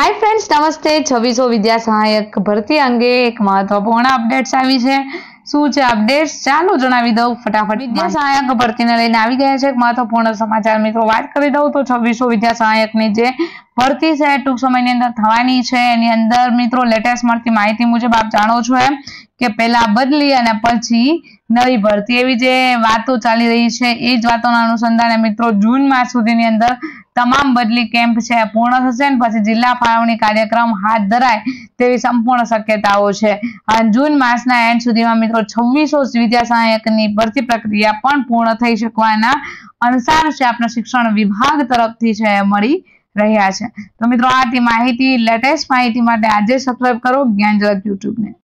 hi friends નમસ્તે છવ્વીસો વિદ્યા સહાયક ભરતી અંગે એક મહત્વપૂર્ણ અપડેટ્સ આવી છે શું છે અપડેટ્સ ચાલો જણાવી દઉં ફટાફટ વિદ્યા સહાયક ભરતીને લઈને આવી ગયા છે એક મહત્વપૂર્ણ સમાચાર મિત્રો વાત કરી દઉં તો છવ્વીસો વિદ્યા સહાયકની જે ભરતી છે ટૂંક સમયની અંદર થવાની છે એની અંદર મિત્રો લેટેસ્ટ મળતી માહિતી મુજબ આપ જાણો છો એમ કે પેલા બદલી અને પછી નવી ભરતી એવી જે વાતો ચાલી રહી છે એ જ વાતોના અનુસંધાને મિત્રો જૂન માસ સુધીની અંદર તમામ બદલી કેમ્પ છે પૂર્ણ થશે ને પછી જિલ્લા ફાળવણી કાર્યક્રમ હાથ ધરાય તેવી સંપૂર્ણ શક્યતાઓ છે જૂન માસના એન્ડ સુધીમાં મિત્રો છવ્વીસો વિદ્યા સહાયકની ભરતી પ્રક્રિયા પણ પૂર્ણ થઈ શકવાના અનુસાર છે આપણા શિક્ષણ વિભાગ તરફથી છે મળી રહ્યા છે તો મિત્રો આથી માહિતી લેટેસ્ટ માહિતી માટે આજે સબસ્ક્રાઈબ કરો જ્ઞાનજલક યુટ્યુબને